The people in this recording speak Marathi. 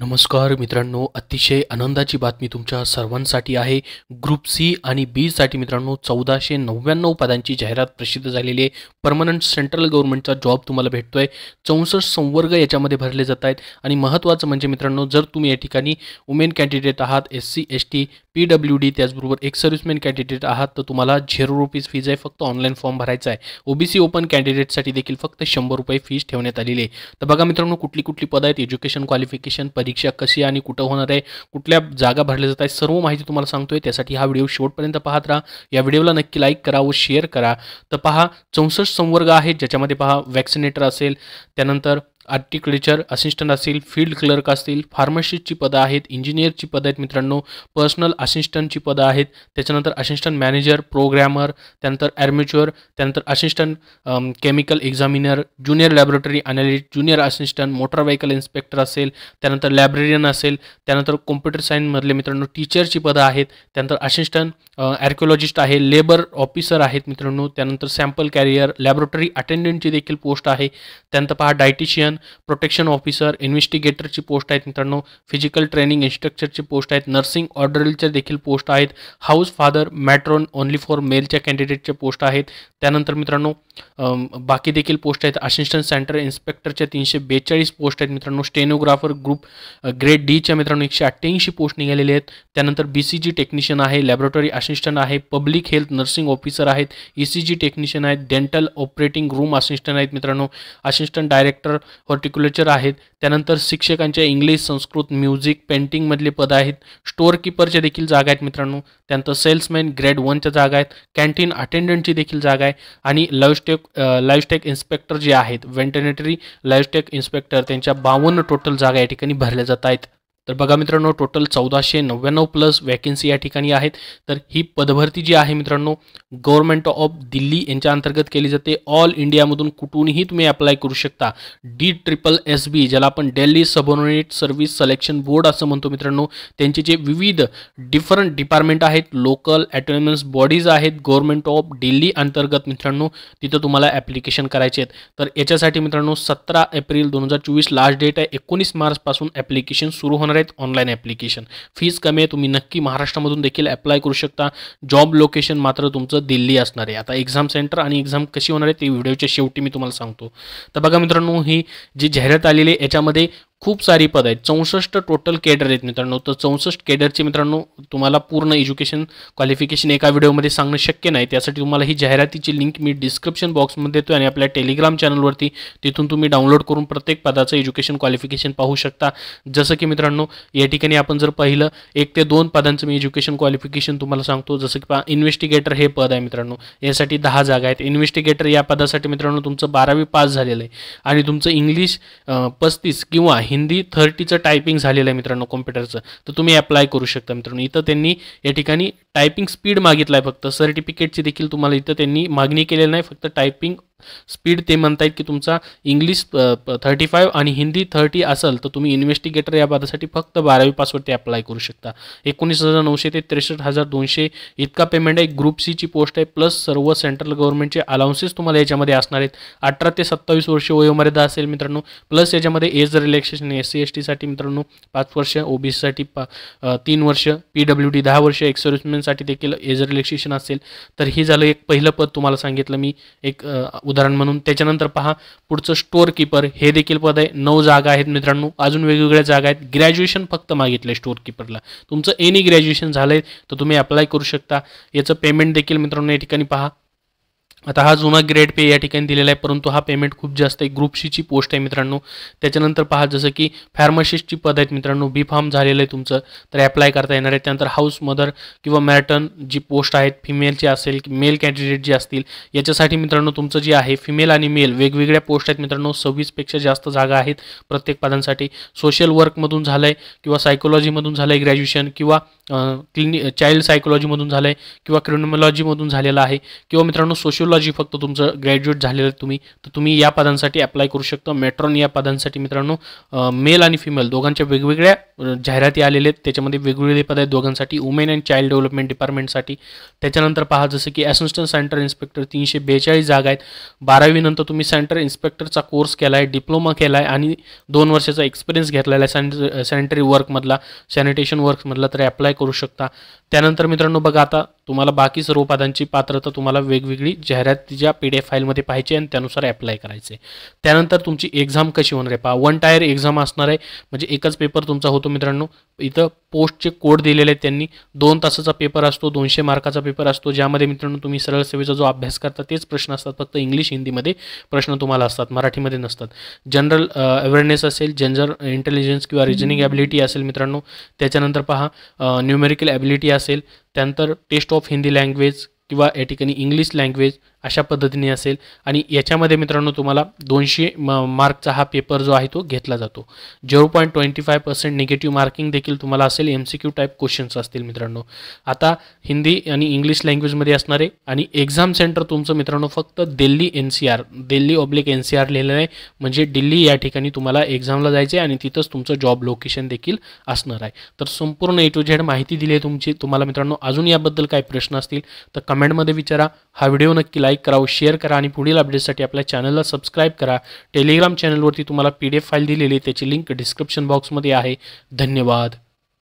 नमस्कार मित्रांनो अतिशय आनंदाची बातमी तुमच्या सर्वांसाठी आहे ग्रुप सी आणि बीसाठी मित्रांनो चौदाशे नव्याण्णव पदांची जाहिरात प्रसिद्ध झालेली आहे परमनंट सेंट्रल गव्हर्नमेंटचा जॉब तुम्हाला भेटतो आहे चौसष्ट संवर्ग याच्यामध्ये भरले जात आहेत आणि महत्त्वाचं म्हणजे मित्रांनो जर तुम्ही या ठिकाणी वुमेन कॅन्डिडेट आहात S C S T P W D त्याचबरोबर एक सर्व्हिसमॅन कॅन्डिडेट आहात तर तुम्हाला झिरो रुपीज फीज आहे फक्त ऑनलाईन फॉर्म भरायचा आहे ओबीसी ओपन कॅन्डिडेटसाठी देखील फक्त शंभर रुपये फीज ठेवण्यात आलेली आहे तर बघा मित्रांनो कुठली कुठली पदं आहेत एज्युकेशन क्वालिफिकेशन परीक्षा कशी आणि कुठं होणार आहे कुठल्या जागा भरल्या जात आहेत सर्व माहिती तुम्हाला सांगतोय त्यासाठी हा व्हिडिओ शेवटपर्यंत पाहत राहा या व्हिडिओला नक्की लाईक करा व शेअर करा तर पहा चौसष्ट संवर्ग आहेत ज्याच्यामध्ये पहा वॅक्सिनेटर असेल त्यानंतर आर्टिकलेचर असिस्टंट असतील फील्ड क्लर्क असतील फार्मसिस्टची पदं आहेत इंजिनियरची पदं आहेत मित्रांनो पर्सनल असिस्टंटची पदं आहेत त्याच्यानंतर असिस्टंट मॅनेजर प्रोग्रॅमर त्यानंतर ॲडमिच्युअर त्यानंतर assistant chemical examiner junior laboratory analyst junior assistant motor vehicle inspector असेल त्यानंतर लायब्रेरियन असेल त्यानंतर कॉम्प्युटर सायन्समधले मित्रांनो टीचरची पदं आहेत त्यानंतर असिस्टंट ॲर्क्योलॉजिस्ट आहे लेबर ऑफिसर आहेत मित्रांनो त्यानंतर सॅम्पल कॅरियर लॅबोरेटरी अटेंडंटची देखील पोस्ट आहे त्यानंतर पहा डायटिशियन प्रोटेक्शन ऑफिसर इन्व्हेस्टिगेटरची पोस्ट आहेत मित्रांनो फिजिकल ट्रेनिंग इन्स्ट्रक्चरची पोस्ट आहेत नर्सिंग ऑर्डरलच्या देखील पोस्ट आहेत house father matron only for मेलच्या कॅन्डिडेटच्या पोस्ट आहेत त्यानंतर मित्रांनो बाकी देखील पोस्ट आहेत असिस्टंट सेंटर इन्स्पेक्टरच्या तीनशे बेचाळीस पोस्ट आहेत मित्रांनो स्टेनोग्राफर ग्रुप ग्रेड डीच्या मित्रांनो एकशे अठ्ठ्याऐंशी पोस्ट निघालेले आहेत त्यानंतर बी सी जी टेक्निशियन आहे लॅबोरेटरी असिस्टंट आहे पब्लिक हेल्थ नर्सिंग ऑफिसर आहेत ई सी जी टेक्निशियन आहेत डेंटल ऑपरेटिंग रूम असिस्टंट आहेत मित्रांनो असिस्टंट डायरेक्टर हॉर्टिक्युलेचर आहेत त्यानंतर शिक्षकांच्या इंग्लिश संस्कृत म्युझिक पेंटिंगमधले पदं आहेत स्टोअर देखील जागा आहेत मित्रांनो त्यानंतर सेल्समॅन ग्रेड वनच्या जागा आहेत कॅन्टीन अटेंडंटची देखील जागा आहे आणि लाईवस्टेक लाईवस्टेक इन्स्पेक्टर जे आहेत व्हेंटेनेटरी लाईवस्टेक इन्स्पेक्टर त्यांच्या बावन्न टोटल जागा या ठिकाणी भरल्या जात आहेत तर बघा मित्रांनो टोटल चौदाशे नव्याण्णव प्लस वॅकेन्सी या ठिकाणी आहेत तर ही पदभरती जी आहे मित्रांनो गव्हर्नमेंट ऑफ दिल्ली यांच्या अंतर्गत केली जाते ऑल इंडियामधून कुठूनही तुम्ही अप्लाय करू शकता डी ट्रिपल एस बी ज्याला आपण Delhi subordinate service selection board असं म्हणतो मित्रांनो त्यांचे जे विविध डिफरंट डिपार्टमेंट आहेत लोकल ॲटोनॉमस बॉडीज आहेत गव्हर्नमेंट ऑफ दिल्ली अंतर्गत मित्रांनो तिथं तुम्हाला ॲप्लिकेशन करायचे आहेत तर याच्यासाठी मित्रांनो सतरा एप्रिल दोन हजार चोवीस लास्ट डेट आहे एकोणीस मार्चपासून ॲप्लिकेशन सुरू होणार ऑनलाईन ऍप्लिकेशन फीस कमी आहे तुम्ही नक्की महाराष्ट्रामधून देखील अप्लाय करू शकता जॉब लोकेशन मात्र तुमचं दिल्ली असणार आहे आता एक्झाम सेंटर आणि एक्झाम कशी होणार आहे ते व्हिडिओच्या शेवटी मी तुम्हाला सांगतो तर बघा मित्रांनो ही जी जाहिरात आलेली आहे याच्यामध्ये खूप सारी पद आहेत चौसष्ट टोटल केडर आहेत मित्रांनो तर चौसष्ट केडरचे मित्रांनो तुम्हाला पूर्ण एज्युकेशन क्वालिफिकेशन एका व्हिडिओमध्ये सांगणं शक्य नाही त्यासाठी तुम्हाला ही जाहिरातीची लिंक मी डिस्क्रिप्शन बॉक्समध्ये देतो आणि आपल्या टेलिग्राम चॅनलवरती तिथून तुम्ही डाउनलोड करून प्रत्येक पदाचं एज्युकेशन क्वालिफिकेशन पाहू शकता जसं की मित्रांनो या ठिकाणी आपण जर पाहिलं एक ते दोन पदांचं मी एज्युकेशन क्वालिफिकेशन तुम्हाला सांगतो जसं की पा इन्व्हेस्टिगेटर हे पद आहे मित्रांनो यासाठी दहा जागा आहेत इन्व्हेस्टिगेटर या पदासाठी मित्रांनो तुमचं बारावी पास झालेलं आहे आणि तुमचं इंग्लिश पस्तीस किंवा हिंदी थर्टीचं टायपिंग झालेलं आहे मित्रांनो कॉम्प्युटरचं तर तुम्ही अप्लाय करू शकता मित्रांनो इथं त्यांनी या ठिकाणी टायपिंग स्पीड मागितला फक्त सर्टिफिकेटची देखील तुम्हाला इथं त्यांनी मागणी केलेली नाही फक्त टायपिंग स्पीड ते म्हणतायत की तुमचा इंग्लिश थर्टी फाईव्ह आणि हिंदी थर्टी असेल तर तुम्ही इन्व्हेस्टिगेटर या पदासाठी फक्त बारावी पासवरती अप्लाय करू शकता एकोणीस हजार नऊशे ते त्रेसष्ट हजार दोनशे इतका पेमेंट आहे ग्रुप सीची पोस्ट आहे प्लस सर्व सेंट्रल गव्हर्नमेंटचे अलाउन्सेस तुम्हाला याच्यामध्ये असणार आहेत अठरा ते सत्तावीस वर्ष वयोमर्यादा असेल मित्रांनो प्लस याच्यामध्ये age relaxation S C S टीसाठी मित्रांनो पाच वर्ष ओबीसीसाठी पा तीन वर्ष पी डब्ल्यू डी दहा वर्ष एक्सर्विसमेनसाठी देखील एज रिलॅक्सेशन असेल तर हे झालं एक पहिलं पद तुम्हाला सांगितलं मी एक उदाहरण म्हणून त्याच्यानंतर पहा पुढचं स्टोअर किपर हे देखील पद आहे नऊ जागा आहेत मित्रांनो अजून वेगवेगळ्या जागा आहेत ग्रॅज्युएशन फक्त मागितलं आहे स्टोअर किपरला तुमचं एनी ग्रॅज्युएशन झालं तर तुम्ही अप्लाय करू शकता याचं पेमेंट देखील मित्रांनो या ठिकाणी पहा आता हा जुना ग्रेड पे या ठिकाणी दिलेला आहे परंतु हा पेमेंट खूप जास्त आहे ग्रुप सीची पोस्ट आहे मित्रांनो त्याच्यानंतर पहा जसं की फार्मासिस्टची पद आहेत मित्रांनो बी फार्म झालेलं आहे तुमचं तर ॲप्लाय करता येणार आहे त्यानंतर हाऊस मदर किंवा मॅटर्न जी पोस्ट आहेत फिमेलची असेल की मेल कॅन्डिडेट जे असतील याच्यासाठी मित्रांनो तुमचं जे आहे फिमेल आणि मेल वेगवेगळ्या पोस्ट आहेत मित्रांनो सव्वीसपेक्षा जास्त जागा आहेत प्रत्येक पदांसाठी सोशल वर्कमधून झालं आहे किंवा सायकोलॉजीमधून झालं आहे ग्रॅज्युएशन किंवा क्लिनिक चाइल्ड सायकोलॉजीमधून झालं आहे किंवा क्रिमिनॉलॉजीमधून झालेलं आहे किंवा मित्रांनो सोशल जी फक्त तुमचं ग्रॅज्युएट झालेलं तुम्ही तर तुम्ही या पदांसाठी अप्लाय करू शकता मेट्रॉन या पदांसाठी मित्रांनो मेल आणि फिमेल दोघांच्या वेगवेगळ्या जाहिराती आलेल्या आहेत त्याच्यामध्ये वेगवेगळे पद आहेत दोघांसाठी वुमेन अँड चाइल्ड डेव्हलपमेंट डिपार्टमेंटसाठी त्याच्यानंतर पहा जसं की असिस्टंट सेंटर इन्स्पेक्टर तीनशे बेचाळीस जागा आहेत बारावीनंतर तुम्ही सेंटर इन्स्पेक्टरचा कोर्स केला आहे डिप्लोमा केला आहे आणि दोन वर्षाचा एक्सपिरियन्स घेतलेला आहे सॅनिट सॅनिटरी वर्कमधला सॅनिटेशन वर्कमधला तर अप्लाय करू शकता त्यानंतर मित्रांनो बघा आता तुम्हाला बाकी सर्व पदांची पात्रता तुम्हाला वेगवेगळी जाहिरातीच्या पी डी एफ फाईलमध्ये पाहिजे आणि त्यानुसार ॲप्लाय करायचे त्यानंतर तुमची एक्झाम कशी होणार आहे पहा वन टायर एक्झाम असणार आहे म्हणजे एकच पेपर तुमचा होतो मित्रांनो इथं पोस्टचे कोड दिलेले आहेत त्यांनी दोन तासाचा पेपर असतो दोनशे मार्काचा पेपर असतो ज्यामध्ये मित्रांनो तुम्ही सरळ सेवेचा जो अभ्यास करता तेच प्रश्न असतात फक्त इंग्लिश हिंदीमध्ये प्रश्न तुम्हाला असतात मराठीमध्ये नसतात जनरल अवेअरनेस असेल जनरल इंटेलिजन्स किंवा रिजनिंग ॲबिलिटी असेल मित्रांनो त्याच्यानंतर पहा न्यूमेरिकल ॲबिलिटी असेल त्यानंतर टेस्ट ऑफ हिंदी लँग्वेज किंवा या ठिकाणी इंग्लिश लँग्वेज अशा पद्धतीने असेल आणि याच्यामध्ये मित्रांनो तुम्हाला दोनशे मार्कचा हा पेपर जो आहे तो घेतला जातो zero point twenty five percent negative marking देखील तुम्हाला असेल M C Q type questions असतील मित्रांनो आता हिंदी आणि इंग्लिश लँग्वेजमध्ये असणारे आणि एक्झाम सेंटर तुमचं मित्रांनो फक्त Delhi N C R Delhi oblique N C R लिहिलेलं आहे म्हणजे दिल्ली या ठिकाणी तुम्हाला एक्झामला जायचं आहे आणि तिथंच तुमचं जॉब लोकेशन देखील असणार आहे तर संपूर्ण ए टू झेड माहिती दिली आहे तुमची तुम्हाला मित्रांनो अजून याबद्दल काही प्रश्न असतील तर कमेंटमध्ये विचारा हा व्हिडिओ नक्की लाईक लाईक करा व शेअर करा आणि पुढील अपडेटसाठी आपल्या चॅनलला सबस्क्राईब करा टेलिग्राम चॅनलवरती तुम्हाला पी डी एफ फाईल दिलेली त्याची लिंक डिस्क्रिप्शन बॉक्समध्ये आहे धन्यवाद